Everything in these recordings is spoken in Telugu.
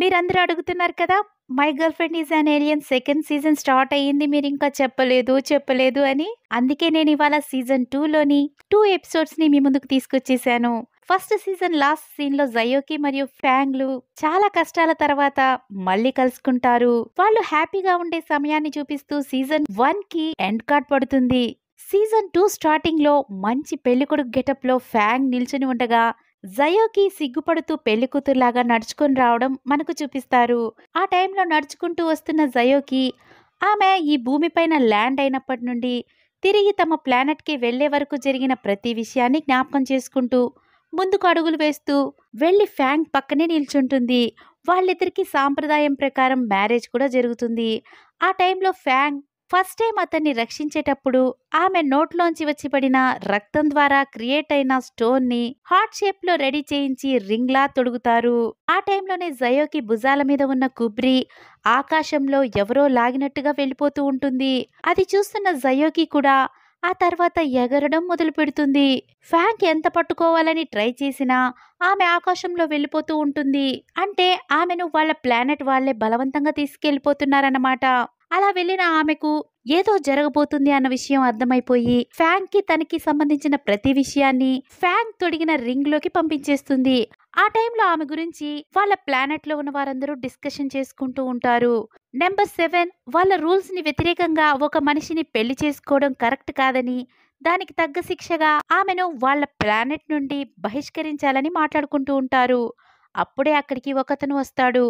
మీరందరూ అడుగుతున్నారు కదా my girlfriend is an alien second season start అయ్యింది మీరు ఇంకా చెప్పలేదు చెప్పలేదు అని అందుకే నేను ఇవాళ సీజన్ టూలోని టూ ఎపిసోడ్స్ని మీ ముందుకు తీసుకొచ్చేసాను ఫస్ట్ సీజన్ లాస్ట్ సీన్లో జయోకి మరియు ఫ్యాంగ్లు చాలా కష్టాల తర్వాత మళ్ళీ కలుసుకుంటారు వాళ్ళు హ్యాపీగా ఉండే సమయాన్ని చూపిస్తూ సీజన్ వన్కి ఎండ్ కార్డ్ పడుతుంది సీజన్ టూ స్టార్టింగ్లో మంచి గెటప్ గెటప్లో ఫ్యాంగ్ నిల్చుని ఉండగా జయోకి సిగ్గుపడుతూ పెళ్లికూతురులాగా నడుచుకొని రావడం మనకు చూపిస్తారు ఆ టైంలో నడుచుకుంటూ వస్తున్న జయోకి ఆమె ఈ భూమిపైన ల్యాండ్ అయినప్పటి నుండి తిరిగి తమ ప్లానెట్కి వెళ్లే వరకు జరిగిన ప్రతి విషయాన్ని జ్ఞాపకం చేసుకుంటూ ముందుకు అడుగులు వేస్తూ వెళ్ళి ఫ్యాంగ్ పక్కనే నిల్చుంటుంది వాళ్ళిద్దరికీ సాంప్రదాయం ప్రకారం మ్యారేజ్ కూడా జరుగుతుంది ఆ టైంలో ఫ్యాంగ్ ఫస్ట్ టైం అతన్ని రక్షించేటప్పుడు ఆమె నోట్లోంచి వచ్చిపడిన రక్తం ద్వారా క్రియేట్ అయిన స్టోన్ని హార్ట్ షేప్ లో రెడీ చేయించి రింగ్లా తొడుగుతారు ఆ టైంలోనే జయోకి భుజాల మీద ఉన్న కుబ్రి ఆకాశంలో ఎవరో లాగినట్టుగా వెళ్ళిపోతూ ఉంటుంది అది చూస్తున్న జయోకి కూడా ఆ తర్వాత ఎగరడం మొదలు పెడుతుంది ఫ్యాంక్ ఎంత పట్టుకోవాలని ట్రై చేసినా ఆమె ఆకాశంలో వెళ్ళిపోతూ ఉంటుంది అంటే ఆమెను వాళ్ళ ప్లానెట్ వాళ్లే బలవంతంగా తీసుకెళ్లిపోతున్నారన్నమాట అలా వెళ్ళిన ఆమెకు ఏదో జరగబోతుంది అన్న విషయం అర్థమైపోయి ఫ్యాంగ్ కి తనకి సంబంధించిన ప్రతి విషయాన్ని ఫ్యాంగ్ తొడిగిన రింగ్ లోకి పంపించేస్తుంది ఆ టైంలో ఆమె గురించి వాళ్ళ ప్లానెట్ లో ఉన్న వారందరూ డిస్కషన్ చేసుకుంటూ ఉంటారు నెంబర్ సెవెన్ వాళ్ళ రూల్స్ ని వ్యతిరేకంగా ఒక మనిషిని పెళ్లి చేసుకోవడం కరెక్ట్ కాదని దానికి తగ్గ శిక్షగా ఆమెను వాళ్ళ ప్లానెట్ నుండి బహిష్కరించాలని మాట్లాడుకుంటూ ఉంటారు అప్పుడే అక్కడికి ఒకతను వస్తాడు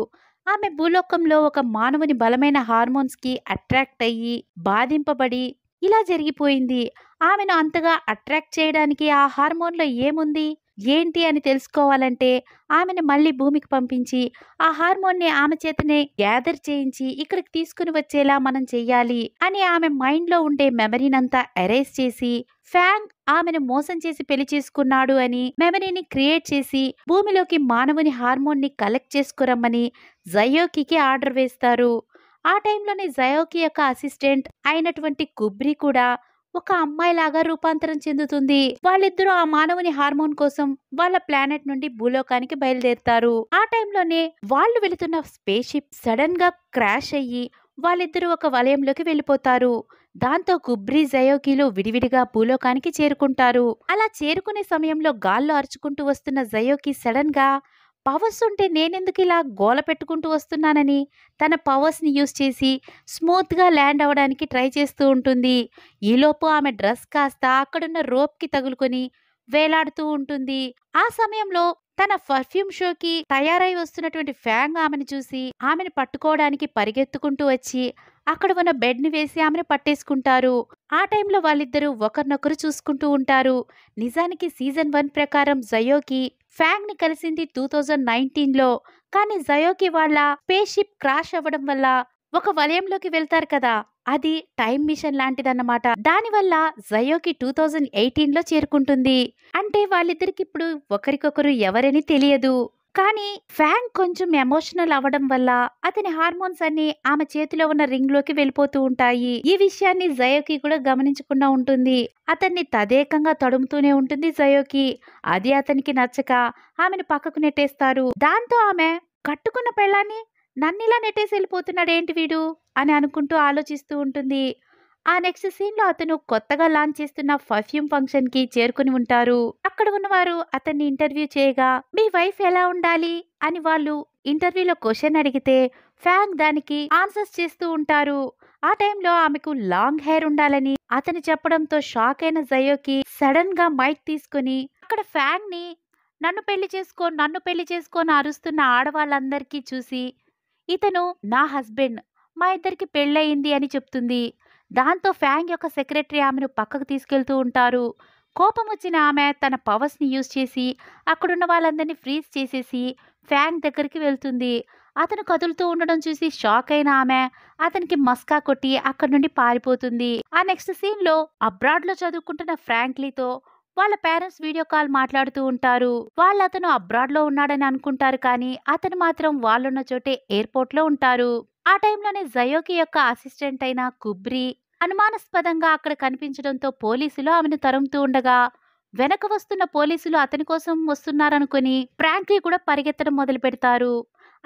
ఆమె భూలోకంలో ఒక మానవుని బలమైన హార్మోన్స్కి అట్రాక్ట్ అయ్యి బాధింపబడి ఇలా జరిగిపోయింది ఆమెను అంతగా అట్రాక్ట్ చేయడానికి ఆ హార్మోన్లో ఏముంది ఏంటి అని తెలుసుకోవాలంటే ఆమెను మళ్ళీ భూమికి పంపించి ఆ హార్మోన్ని ఆమె చేతనే గ్యాదర్ చేయించి ఇక్కడికి తీసుకుని వచ్చేలా మనం చెయ్యాలి అని ఆమె మైండ్లో ఉండే మెమరీనంతా అరేజ్ చేసి ఫ్యాంగ్ ఆమెను మోసం చేసి పెళ్లి చేసుకున్నాడు అని మెమరీని క్రియేట్ చేసి భూమిలోకి మానవుని హార్మోన్ ని కలెక్ట్ చేసుకురమ్మని జయోకికి ఆర్డర్ వేస్తారు ఆ టైంలోనే జయోకి యొక్క అసిస్టెంట్ అయినటువంటి కుబ్రి కూడా ఒక అమ్మాయిలాగా రూపాంతరం చెందుతుంది వాళ్ళిద్దరూ ఆ మానవుని హార్మోన్ కోసం వాళ్ళ ప్లానెట్ నుండి భూలోకానికి బయలుదేరుతారు ఆ టైంలోనే వాళ్ళు వెళుతున్న స్పేస్ షిప్ సడన్ గా క్రాష్ అయ్యి వాళ్ళిద్దరూ ఒక వలయంలోకి వెళ్ళిపోతారు దాంతో కుబ్రి జయోకిలో విడివిడిగా భూలోకానికి చేరుకుంటారు అలా చేరుకునే సమయంలో గాల్లో అరుచుకుంటూ వస్తున్న జయోకి సడన్గా పవర్స్ ఉంటే నేనెందుకు ఇలా గోల పెట్టుకుంటూ వస్తున్నానని తన పవర్స్ని యూజ్ చేసి స్మూత్గా ల్యాండ్ అవ్వడానికి ట్రై చేస్తూ ఉంటుంది ఈలోపు ఆమె డ్రెస్ కాస్త అక్కడున్న రోప్కి తగులుకొని వేలాడుతూ ఉంటుంది ఆ సమయంలో తన పర్ఫ్యూమ్ షోకి తయారై వస్తున్నటువంటి ఫ్యాంగ్ ఆమెను చూసి ఆమెను పట్టుకోవడానికి పరిగెత్తుకుంటూ వచ్చి అక్కడ ఉన్న బెడ్ని వేసి ఆమెను పట్టేసుకుంటారు ఆ టైంలో వాళ్ళిద్దరూ ఒకరినొకరు చూసుకుంటూ ఉంటారు నిజానికి సీజన్ వన్ ప్రకారం జయోకి ఫ్యాంగ్ని కలిసింది టూ థౌజండ్ నైన్టీన్లో కానీ జయోకి వాళ్ళ స్పేస్షిప్ క్రాష్ అవ్వడం వల్ల ఒక వలయంలోకి వెళ్తారు కదా అది టైం మిషన్ లాంటిదన్నమాట దానివల్ల జయోకి టూ థౌజండ్ ఎయిటీన్లో చేరుకుంటుంది అంటే వాళ్ళిద్దరికి ఇప్పుడు ఒకరికొకరు ఎవరని తెలియదు కానీ ఫ్యాన్ కొంచెం ఎమోషనల్ అవడం వల్ల అతని హార్మోన్స్ అన్ని ఆమె చేతిలో ఉన్న రింగ్ లోకి వెళ్ళిపోతూ ఉంటాయి ఈ విషయాన్ని జయోకి కూడా గమనించకుండా ఉంటుంది అతన్ని తదేకంగా తడుముతూనే ఉంటుంది జయోకి అది అతనికి నచ్చక ఆమెను పక్కకు నెట్టేస్తారు దాంతో ఆమె కట్టుకున్న పెళ్ళాన్ని నన్నిలా నెట్టేసి వెళ్ళిపోతున్నాడేంటి వీడు అని అనుకుంటూ ఆలోచిస్తూ ఉంటుంది ఆ నెక్స్ట్ సీన్ లో అతను కొత్తగా లాంచ్ చేస్తున్న పర్ఫ్యూమ్ ఫంక్షన్ కి చేరుకుని ఉంటారు అక్కడ ఉన్నవారు అతన్ని ఇంటర్వ్యూ చేయగా మీ వైఫ్ ఎలా ఉండాలి అని వాళ్ళు ఇంటర్వ్యూలో క్వశ్చన్ అడిగితే ఫ్యాంగ్ దానికి ఆన్సర్స్ చేస్తూ ఉంటారు ఆ టైంలో ఆమెకు లాంగ్ హెయిర్ ఉండాలని అతను చెప్పడంతో షాక్ అయిన జయోకి సడన్ గా మైక్ తీసుకుని అక్కడ ఫ్యాంగ్ ని నన్ను పెళ్లి చేసుకో నన్ను పెళ్లి చేసుకొని అరుస్తున్న ఆడవాళ్ళందరికీ చూసి ఇతను నా హస్బెండ్ మా ఇద్దరికి పెళ్ళయింది అని చెప్తుంది దాంతో ఫ్యాంగ్ యొక్క సెక్రటరీ ఆమెను పక్కకు తీసుకెళ్తూ ఉంటారు కోపం వచ్చిన ఆమె తన పవర్స్ని యూజ్ చేసి అక్కడున్న వాళ్ళందరినీ ఫ్రీజ్ చేసేసి ఫ్యాంగ్ దగ్గరికి వెళ్తుంది అతను కదులుతూ ఉండడం చూసి షాక్ అయిన ఆమె అతనికి మస్కా కొట్టి అక్కడి నుండి పారిపోతుంది ఆ నెక్స్ట్ సీన్లో అబ్రాడ్లో చదువుకుంటున్న ఫ్రాంక్లీతో వాళ్ళ పేరెంట్స్ వీడియో కాల్ మాట్లాడుతూ ఉంటారు వాళ్ళు అతను అబ్రాడ్లో ఉన్నాడని అనుకుంటారు కానీ అతను మాత్రం వాళ్ళున్న చోటే ఎయిర్పోర్ట్లో ఉంటారు ఆ టైంలోనే జయోకి యొక్క అసిస్టెంట్ అయిన కుబ్రి అనుమానాస్పదంగా అక్కడ కనిపించడంతో పోలీసులు ఆమెను తరుముతూ ఉండగా వెనక వస్తున్న పోలీసులు అతని కోసం వస్తున్నారనుకుని ఫ్రాంక్లీ కూడా పరిగెత్తడం మొదలు పెడతారు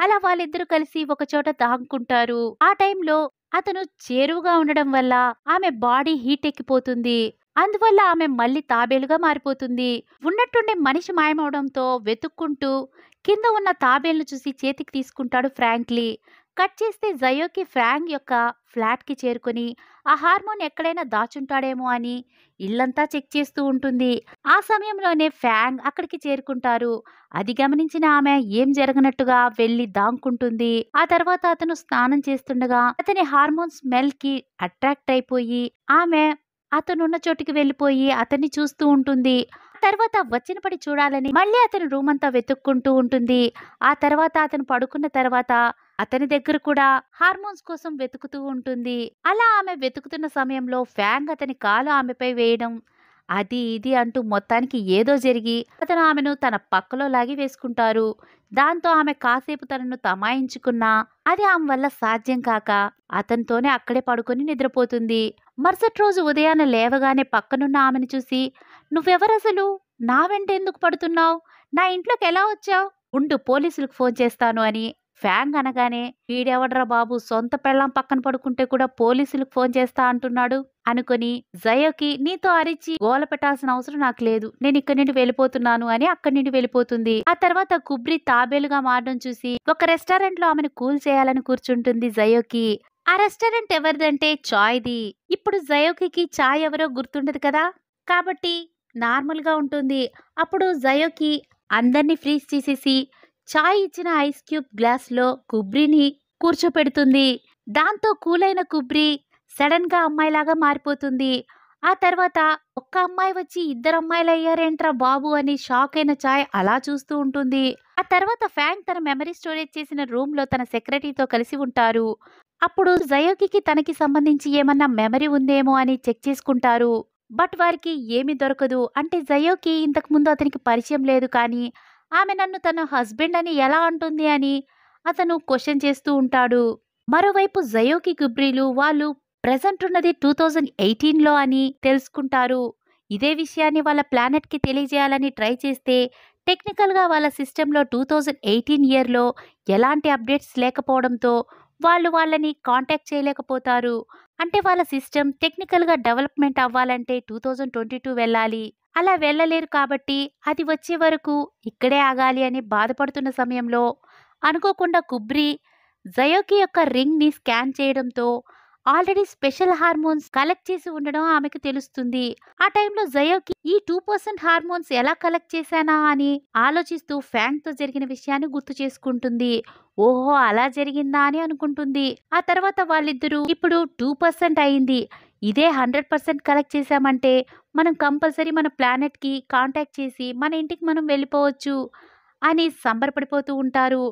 అలా వాళ్ళిద్దరూ కలిసి ఒకచోట దాక్కుంటారు ఆ టైంలో అతను చేరువుగా ఉండడం వల్ల ఆమె బాడీ హీట్ ఎక్కిపోతుంది అందువల్ల ఆమె మళ్ళీ తాబేలుగా మారిపోతుంది ఉన్నట్టుండి మనిషి మాయమవడంతో వెతుక్కుంటూ కింద ఉన్న తాబేలను చూసి చేతికి తీసుకుంటాడు ఫ్రాంక్లీ కట్ చేస్తే జయోకి ఫ్రాంక్ యొక్క ఫ్లాట్కి చేరుకుని ఆ హార్మోన్ ఎక్కడైనా దాచుంటాడేమో అని ఇల్లంతా చెక్ చేస్తూ ఉంటుంది ఆ సమయంలోనే ఫ్యాంగ్ అక్కడికి చేరుకుంటారు అది గమనించిన ఆమె ఏం జరగనట్టుగా వెళ్ళి దాంకుంటుంది ఆ తర్వాత అతను స్నానం చేస్తుండగా అతని హార్మోన్ స్మెల్ కి అట్రాక్ట్ అయిపోయి ఆమె అతనున్న చోటుకి వెళ్ళిపోయి అతన్ని చూస్తూ ఉంటుంది తర్వాత వచ్చిన పడి చూడాలని మళ్ళీ అతని రూమ్ అంతా వెతుక్కుంటూ ఉంటుంది ఆ తర్వాత అతను పడుకున్న తర్వాత అతని దగ్గర కూడా హార్మోన్స్ కోసం వెతుకుతూ ఉంటుంది అలా ఆమె వెతుకుతున్న సమయంలో ఫ్యాంగ్ అతని కాలు ఆమెపై వేయడం అది ఇది అంటూ మొత్తానికి ఏదో జరిగి అతను ఆమెను తన పక్కలో లాగి వేసుకుంటారు దాంతో ఆమె కాసేపు తనను తమాయించుకున్నా అది ఆమె వల్ల సాధ్యం కాక అతనితోనే అక్కడే పడుకొని నిద్రపోతుంది మరుసటి రోజు ఉదయాన లేవగానే పక్కనున్న ఆమెను చూసి నువ్వెవరసలు నా వెంట ఎందుకు పడుతున్నావు నా ఇంట్లోకి ఎలా వచ్చావు ఉండు పోలీసులకు ఫోన్ చేస్తాను అని ఫ్యాంగ్ అనగానే వీడెవడ్రా బాబు సొంత పెళ్ళం పక్కన పడుకుంటే కూడా పోలీసులకు ఫోన్ చేస్తా అంటున్నాడు అనుకుని జయోకి నీతో అరిచి గోల పెట్టాల్సిన అవసరం నాకు లేదు నేను ఇక్కడి నుండి వెళ్ళిపోతున్నాను అని అక్కడి నుండి వెళ్ళిపోతుంది ఆ తర్వాత కుబ్రి తాబేలుగా మారడం చూసి ఒక రెస్టారెంట్ లో ఆమెను కూల్ చేయాలని కూర్చుంటుంది జయోకి ఆ రెస్టారెంట్ ఎవరిదంటే చాయ్ది ఇప్పుడు జయోకి చాయ్ ఎవరో గుర్తుండదు కదా కాబట్టి నార్మల్గా ఉంటుంది అప్పుడు జయోకి అందరినీ ఫ్రీజ్ చేసేసి చాయ్ ఇచ్చిన ఐస్ క్యూబ్ గ్లాస్లో కుబ్రిని కూర్చోపెడుతుంది దాంతో కూలైన కుబ్రి సడన్గా అమ్మాయిలాగా మారిపోతుంది ఆ తర్వాత ఒక్క అమ్మాయి వచ్చి ఇద్దరు అమ్మాయిలు అయ్యారేంట్రా బాబు అని షాక్ అయిన చాయ్ అలా చూస్తూ ఉంటుంది ఆ తర్వాత ఫ్యాంగ్ తన మెమరీ స్టోరేజ్ చేసిన రూమ్లో తన సెక్రటరీతో కలిసి ఉంటారు అప్పుడు జయోగికి తనకి సంబంధించి ఏమన్నా మెమరీ ఉందేమో అని చెక్ చేసుకుంటారు బట్ వారికి ఏమీ దొరకదు అంటే జయోకి ఇంతకుముందు అతనికి పరిచయం లేదు కానీ ఆమె నన్ను తన హస్బెండ్ అని ఎలా అంటుంది అని అతను క్వశ్చన్ చేస్తూ ఉంటాడు మరోవైపు జయోకి గుబ్రీలు వాళ్ళు ప్రజెంట్ ఉన్నది టూ థౌజండ్ ఎయిటీన్లో అని తెలుసుకుంటారు ఇదే విషయాన్ని వాళ్ళ ప్లానెట్కి తెలియజేయాలని ట్రై చేస్తే టెక్నికల్గా వాళ్ళ సిస్టంలో టూ థౌజండ్ ఎయిటీన్ ఇయర్లో ఎలాంటి అప్డేట్స్ లేకపోవడంతో వాళ్ళు వాళ్ళని కాంటాక్ట్ చేయలేకపోతారు అంటే వాళ్ళ సిస్టమ్ టెక్నికల్గా డెవలప్మెంట్ అవ్వాలంటే టూ థౌజండ్ ట్వంటీ టూ వెళ్ళాలి అలా వెళ్ళలేరు కాబట్టి అది వచ్చే వరకు ఇక్కడే ఆగాలి అని బాధపడుతున్న సమయంలో అనుకోకుండా కుబ్రి జయోకి యొక్క రింగ్ని స్కాన్ చేయడంతో ఆల్రెడీ స్పెషల్ హార్మోన్స్ కలెక్ట్ చేసి ఉండడం ఆమెకు తెలుస్తుంది ఆ టైంలో జయోకి ఈ టూ పర్సెంట్ హార్మోన్స్ ఎలా కలెక్ట్ చేశానా అని ఆలోచిస్తూ ఫ్యాంక్తో జరిగిన విషయాన్ని గుర్తు చేసుకుంటుంది ఓహో అలా జరిగిందా అని అనుకుంటుంది ఆ తర్వాత వాళ్ళిద్దరూ ఇప్పుడు టూ పర్సెంట్ అయింది ఇదే హండ్రెడ్ పర్సెంట్ కలెక్ట్ చేశామంటే మనం కంపల్సరీ మన ప్లానెట్కి కాంటాక్ట్ చేసి మన ఇంటికి మనం వెళ్ళిపోవచ్చు అని సంబరపడిపోతూ ఉంటారు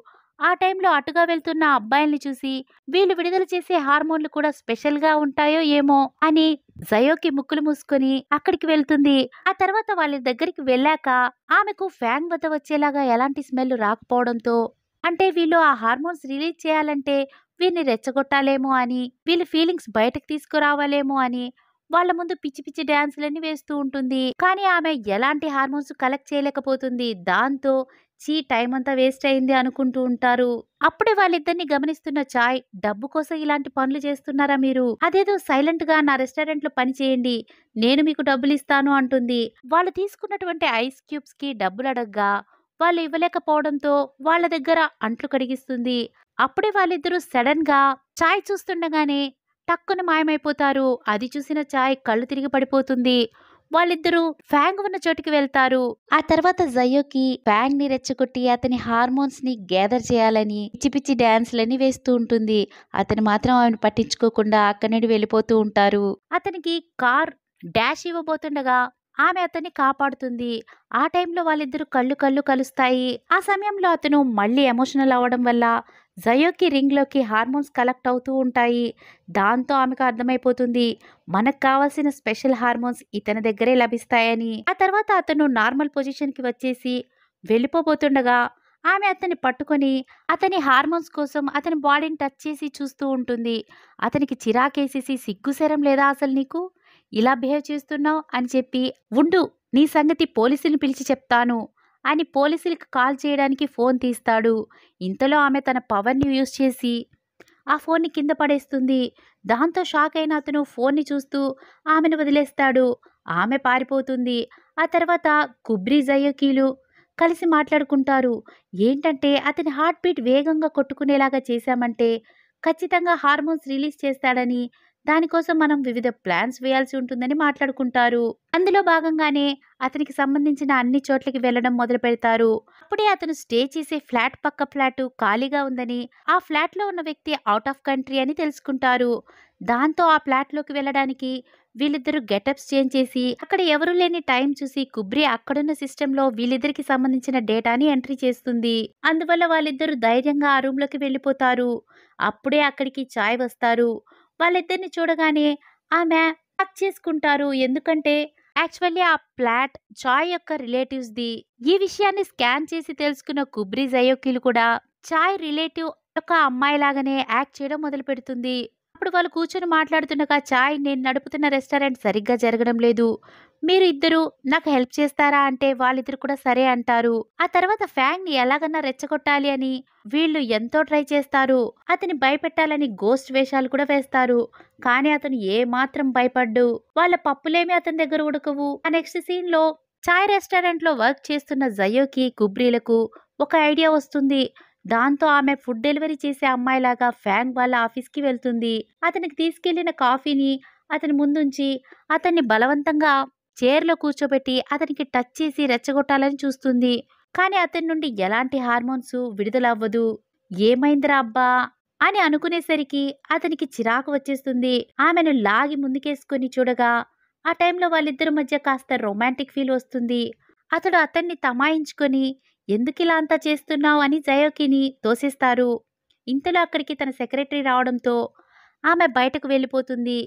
ఆ టైంలో అటుగా వెళ్తున్న అబ్బాయిల్ని చూసి వీళ్ళు విడుదల చేసే హార్మోన్లు కూడా స్పెషల్గా ఉంటాయో ఏమో అని జయోకి ముక్కులు మూసుకొని అక్కడికి వెళ్తుంది ఆ తర్వాత వాళ్ళ దగ్గరికి వెళ్ళాక ఆమెకు ఫ్యాంగ్ వద్ద వచ్చేలాగా ఎలాంటి స్మెల్ రాకపోవడంతో అంటే వీళ్ళు ఆ హార్మోన్స్ రిలీజ్ చేయాలంటే వీరిని రెచ్చగొట్టాలేమో అని వీళ్ళ ఫీలింగ్స్ బయటకు తీసుకురావాలేమో అని వాళ్ళ ముందు పిచ్చి పిచ్చి డ్యాన్సులన్నీ వేస్తూ ఉంటుంది కానీ ఆమె ఎలాంటి హార్మోన్స్ కలెక్ట్ చేయలేకపోతుంది దాంతో చీ టైం అంతా వేస్ట్ అయింది అనుకుంటూ ఉంటారు అప్పుడే వాళ్ళిద్దరిని గమనిస్తున్న చాయ్ డబ్బు కోసం ఇలాంటి పనులు చేస్తున్నారా మీరు అదేదో సైలెంట్ గా నా రెస్టారెంట్ లో పని చేయండి నేను మీకు డబ్బులు ఇస్తాను అంటుంది వాళ్ళు తీసుకున్నటువంటి ఐస్ క్యూబ్స్ కి డబ్బులు అడగ్గా వాళ్ళు ఇవ్వలేకపోవడంతో వాళ్ళ దగ్గర అంట్లు కడిగిస్తుంది అప్పుడే వాళ్ళిద్దరూ సడన్గా ఛాయ్ చూస్తుండగానే టక్కున మాయమైపోతారు అది చూసిన ఛాయ్ కళ్ళు తిరిగి పడిపోతుంది వాళ్ళిద్దరూ ఫ్యాంగ్ ఉన్న చోటుకి వెళ్తారు ఆ తర్వాత జయోకి ఫ్యాంగ్ ని రెచ్చగొట్టి అతని హార్మోన్స్ ని గ్యాదర్ చేయాలని పిచ్చి పిచ్చి డాన్స్లని వేస్తూ ఉంటుంది అతను మాత్రం ఆమెను పట్టించుకోకుండా అక్కడి నుండి వెళ్ళిపోతూ ఉంటారు అతనికి కార్ డాష్ ఇవ్వబోతుండగా ఆమె అతన్ని కాపాడుతుంది ఆ టైంలో వాళ్ళిద్దరు కళ్ళు కళ్ళు కలుస్తాయి ఆ సమయంలో అతను మళ్ళీ ఎమోషనల్ అవ్వడం వల్ల జయోకి రింగ్లోకి హార్మోన్స్ కలెక్ట్ అవుతూ ఉంటాయి దాంతో ఆమెకు అర్థమైపోతుంది మనకు కావాల్సిన స్పెషల్ హార్మోన్స్ ఇతని దగ్గరే లభిస్తాయని ఆ తర్వాత అతను నార్మల్ పొజిషన్కి వచ్చేసి వెళ్ళిపోబోతుండగా ఆమె అతన్ని పట్టుకొని అతని హార్మోన్స్ కోసం అతని బాడీని టచ్ చేసి చూస్తూ ఉంటుంది అతనికి చిరాకేసేసి సిగ్గుశరం లేదా అసలు నీకు ఇలా బిహేవ్ చేస్తున్నావు అని చెప్పి ఉండు నీ సంగతి పోలీసుని పిలిచి చెప్తాను అని పోలీసులకు కాల్ చేయడానికి ఫోన్ తీస్తాడు ఇంతలో ఆమె తన పవర్ని యూజ్ చేసి ఆ ఫోన్ని కింద పడేస్తుంది దాంతో షాక్ అయిన అతను ఫోన్ని చూస్తూ ఆమెను వదిలేస్తాడు ఆమె పారిపోతుంది ఆ తర్వాత కుబ్రి జయ్యకీలు కలిసి మాట్లాడుకుంటారు ఏంటంటే అతని హార్ట్ బీట్ వేగంగా కొట్టుకునేలాగా చేశామంటే ఖచ్చితంగా హార్మోన్స్ రిలీజ్ చేస్తాడని దానికోసం మనం వివిధ ప్లాన్స్ వేయాల్సి ఉంటుందని మాట్లాడుకుంటారు అందులో భాగంగానే అతనికి సంబంధించిన అన్ని చోట్లకి వెళ్లడం మొదలు పెడతారు అప్పుడే అతను స్టే చేసే ఫ్లాట్ పక్క ఫ్లాట్ ఖాళీగా ఉందని ఆ ఫ్లాట్లో ఉన్న వ్యక్తి అవుట్ ఆఫ్ కంట్రీ అని తెలుసుకుంటారు దాంతో ఆ ఫ్లాట్లోకి వెళ్ళడానికి వీళ్ళిద్దరూ గెటప్స్ చేంజ్ చేసి అక్కడ ఎవరు లేని టైం చూసి కుబ్రి అక్కడున్న సిస్టంలో వీళ్ళిద్దరికి సంబంధించిన డేటాని ఎంట్రీ చేస్తుంది అందువల్ల వాళ్ళిద్దరూ ధైర్యంగా ఆ లోకి వెళ్ళిపోతారు అప్పుడే అక్కడికి చాయ్ వస్తారు వాళ్ళిద్దరిని చూడగానే ఆమె టక్ చేసుకుంటారు ఎందుకంటే యాక్చువల్లీ ఆ ప్లాట్ చాయ్ యొక్క రిలేటివ్స్ది ఈ విషయాన్ని స్కాన్ చేసి తెలుసుకున్న కుబ్రీజ్ అయోకిలు కూడా చాయ్ రిలేటివ్ యొక్క అమ్మాయి లాగానే యాక్ట్ చేయడం మొదలు పెడుతుంది అప్పుడు వాళ్ళు కూర్చొని మాట్లాడుతుండగా చాయ్ నేను నడుపుతున్న రెస్టారెంట్ సరిగ్గా జరగడం లేదు మీరు ఇద్దరు నాకు హెల్ప్ చేస్తారా అంటే వాళ్ళిద్దరు కూడా సరే అంటారు ఆ తర్వాత ఫ్యాంగ్ ని ఎలాగన్నా రెచ్చగొట్టాలి అని వీళ్ళు ఎంతో ట్రై చేస్తారు అతని భయపెట్టాలని గోస్ట్ వేషాలు కూడా వేస్తారు కానీ అతను ఏ మాత్రం భయపడ్డు వాళ్ళ పప్పులేమి అతని దగ్గర ఉడకవు ఆ నెక్స్ట్ సీన్ లో చాయ్ రెస్టారెంట్ లో వర్క్ చేస్తున్న జయోకి కుబ్రీలకు ఒక ఐడియా వస్తుంది దాంతో ఆమె ఫుడ్ డెలివరీ చేసే అమ్మాయిలాగా ఫ్యాంగ్ వాళ్ళ ఆఫీస్కి వెళ్తుంది అతనికి తీసుకెళ్లిన కాఫీని అతని ముందుంచి అతన్ని బలవంతంగా చైర్లో కూర్చోబెట్టి అతనికి టచ్ చేసి రెచ్చగొట్టాలని చూస్తుంది కానీ అతని నుండి ఎలాంటి హార్మోన్స్ విడుదలవ్వదు ఏమైందిరా అబ్బా అని అనుకునేసరికి అతనికి చిరాకు వచ్చేస్తుంది ఆమెను లాగి ముందుకేసుకొని చూడగా ఆ టైంలో వాళ్ళిద్దరి మధ్య కాస్త రొమాంటిక్ ఫీల్ వస్తుంది అతడు అతన్ని తమాయించుకొని ఎందుకు ఇలా అంతా చేస్తున్నావు అని జయోకిని తోసేస్తారు ఇంతలో అక్కడికి తన సెక్రటరీ రావడంతో ఆమె బయటకు వెళ్ళిపోతుంది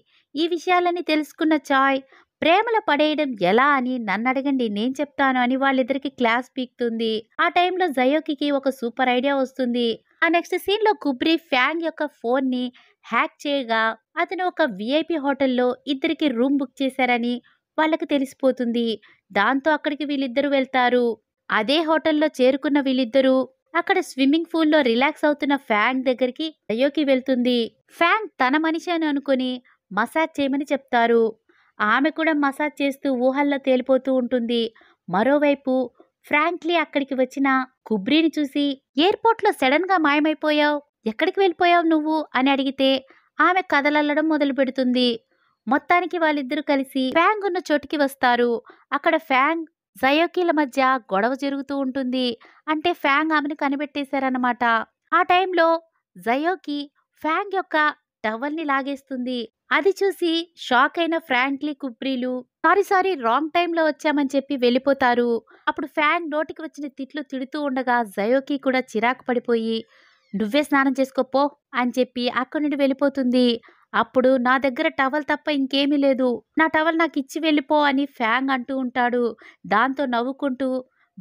ఈ విషయాలన్నీ తెలుసుకున్న చాయ్ ప్రేమలో పడేయడం ఎలా అని నన్ను అడగండి నేను చెప్తాను అని వాళ్ళిద్దరికి క్లాస్ పీక్తుంది ఆ టైంలో జయోకి ఒక సూపర్ ఐడియా వస్తుంది ఆ నెక్స్ట్ సీన్లో కుబ్రి ఫ్యాంగ్ యొక్క ఫోన్ని హ్యాక్ చేయగా అతను ఒక విఐపి హోటల్లో ఇద్దరికి రూమ్ బుక్ చేశారని వాళ్ళకి తెలిసిపోతుంది దాంతో అక్కడికి వీళ్ళిద్దరూ వెళ్తారు అదే హోటల్లో చేరుకున్న వీళ్ళిద్దరూ అక్కడ స్విమ్మింగ్ పూల్లో రిలాక్స్ అవుతున్న ఫ్యాంగ్ దగ్గరికి అయోకి వెళ్తుంది ఫ్యాంగ్ తన మనిషి అని అనుకుని మసాజ్ చేయమని చెప్తారు ఆమె కూడా మసాజ్ చేస్తూ ఊహల్లో తేలిపోతూ ఉంటుంది మరోవైపు ఫ్రాంక్లీ అక్కడికి వచ్చిన కుబ్రీని చూసి ఎయిర్పోర్ట్లో సడన్గా మాయమైపోయావు ఎక్కడికి వెళ్ళిపోయావు నువ్వు అని అడిగితే ఆమె కదలల్లడం మొదలు పెడుతుంది మొత్తానికి వాళ్ళిద్దరూ కలిసి ఫ్యాంగ్ ఉన్న చోటుకి వస్తారు అక్కడ ఫ్యాంగ్ జయోకీల మధ్య గొడవ జరుగుతూ ఉంటుంది అంటే ఫ్యాంగ్ ఆమెను కనిపెట్టేశారనమాట ఆ టైంలో జయోకి ఫ్యాంగ్ యొక్క టవల్ని లాగేస్తుంది అది చూసి షాక్ అయిన ఫ్రాంక్లీ కుబ్రీలు సారీ సారీ రాంగ్ టైంలో వచ్చామని చెప్పి వెళ్ళిపోతారు అప్పుడు ఫ్యాంగ్ నోటికి వచ్చిన తిట్లు తిడుతూ ఉండగా జయోకి కూడా చిరాకు పడిపోయి నువ్వే స్నానం చేసుకోపో అని చెప్పి అక్కడి నుండి వెళ్ళిపోతుంది అప్పుడు నా దగ్గర టవల్ తప్ప ఇంకేమీ లేదు నా టవల్ నాకు ఇచ్చి వెళ్ళిపో అని ఫ్యాంగ్ అంటూ ఉంటాడు దాంతో నవ్వుకుంటూ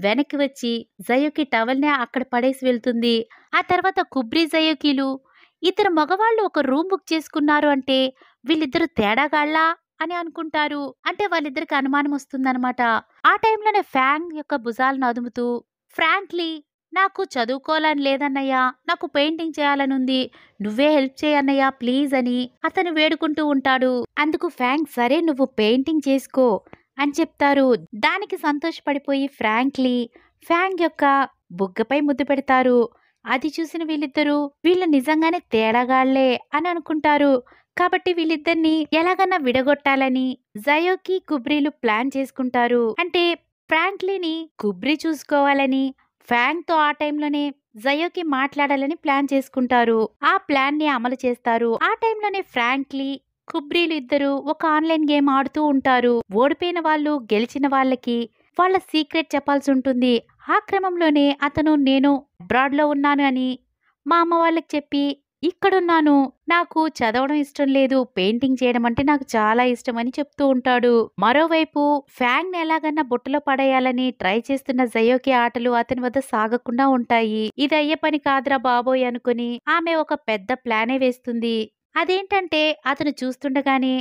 వెనక్కి వచ్చి జయోకి టవల్నే అక్కడ పడేసి వెళ్తుంది ఆ తర్వాత కుబ్రి జయోకిలు ఇద్దరు మగవాళ్ళు ఒక రూమ్ బుక్ చేసుకున్నారు అంటే వీళ్ళిద్దరు తేడాగాళ్ళా అని అనుకుంటారు అంటే వాళ్ళిద్దరికి అనుమానం వస్తుందన్నమాట ఆ టైంలోనే ఫ్యాంగ్ యొక్క భుజాలను అదుముతూ ఫ్రాంక్లీ నాకు చదువుకోవాలని లేదన్నయ్యా నాకు పెయింటింగ్ చేయాలనుంది నువ్వే హెల్ప్ చేయన్నయ్యా ప్లీజ్ అని అతను వేడుకుంటూ ఉంటాడు అందుకు ఫ్రాంక్ సరే నువ్వు పెయింటింగ్ చేసుకో అని చెప్తారు దానికి సంతోషపడిపోయి ఫ్రాంక్లీ ఫ్యాంగ్ యొక్క బుగ్గపై ముద్దు పెడతారు అది చూసిన వీళ్ళిద్దరూ వీళ్ళు నిజంగానే తేడాగాళ్లే అని అనుకుంటారు కాబట్టి వీళ్ళిద్దరిని ఎలాగన్నా విడగొట్టాలని జయోకి కుబ్రీలు ప్లాన్ చేసుకుంటారు అంటే ఫ్రాంక్లీని కుబ్రీ చూసుకోవాలని ఫ్యాంగ్తో ఆ టైంలోనే జయోకి మాట్లాడాలని ప్లాన్ చేసుకుంటారు ఆ ప్లాన్ని అమలు చేస్తారు ఆ టైంలోనే ఫ్రాంక్లీ కుబ్రీలు ఇద్దరు ఒక ఆన్లైన్ గేమ్ ఆడుతూ ఉంటారు ఓడిపోయిన వాళ్ళు గెలిచిన వాళ్ళకి వాళ్ళ సీక్రెట్ చెప్పాల్సి ఉంటుంది ఆ క్రమంలోనే అతను నేను బ్రాడ్లో ఉన్నాను అని మా అమ్మ వాళ్ళకి చెప్పి ఇక్కడున్నాను నాకు చదవడం ఇష్టం లేదు పెయింటింగ్ చేయడం అంటే నాకు చాలా ఇష్టం అని చెప్తూ ఉంటాడు మరోవైపు ఫ్యాంగ్ ఎలాగన్నా బుట్టలో పడేయాలని ట్రై చేస్తున్న జయోకి ఆటలు అతని వద్ద సాగకుండా ఉంటాయి ఇది అయ్యే పని కాదురా బాబోయ్ అనుకుని ఆమె ఒక పెద్ద ప్లానే వేస్తుంది అదేంటంటే అతను చూస్తుండగానే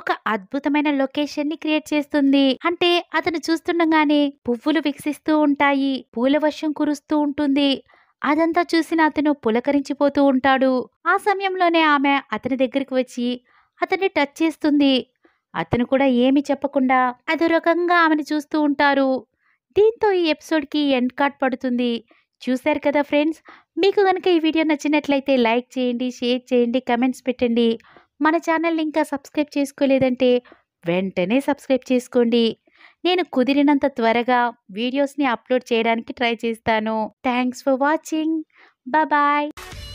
ఒక అద్భుతమైన లొకేషన్ ని క్రియేట్ చేస్తుంది అంటే అతను చూస్తుండగానే పువ్వులు వికసిస్తూ ఉంటాయి పూల వర్షం కురుస్తూ ఉంటుంది అదంతా చూసిన అతను పులకరించిపోతూ ఉంటాడు ఆ సమయంలోనే ఆమె అతని దగ్గరికి వచ్చి అతన్ని టచ్ చేస్తుంది అతను కూడా ఏమి చెప్పకుండా అదో రకంగా ఆమెను చూస్తూ ఉంటారు దీంతో ఈ ఎపిసోడ్కి ఎండ్ కార్డ్ పడుతుంది చూశారు కదా ఫ్రెండ్స్ మీకు కనుక ఈ వీడియో నచ్చినట్లయితే లైక్ చేయండి షేర్ చేయండి కమెంట్స్ పెట్టండి మన ఛానల్ని ఇంకా సబ్స్క్రైబ్ చేసుకోలేదంటే వెంటనే సబ్స్క్రైబ్ చేసుకోండి నేను కుదిరినంత త్వరగా వీడియోస్ని అప్లోడ్ చేయడానికి ట్రై చేస్తాను థ్యాంక్స్ ఫర్ వాచింగ్ బాయ్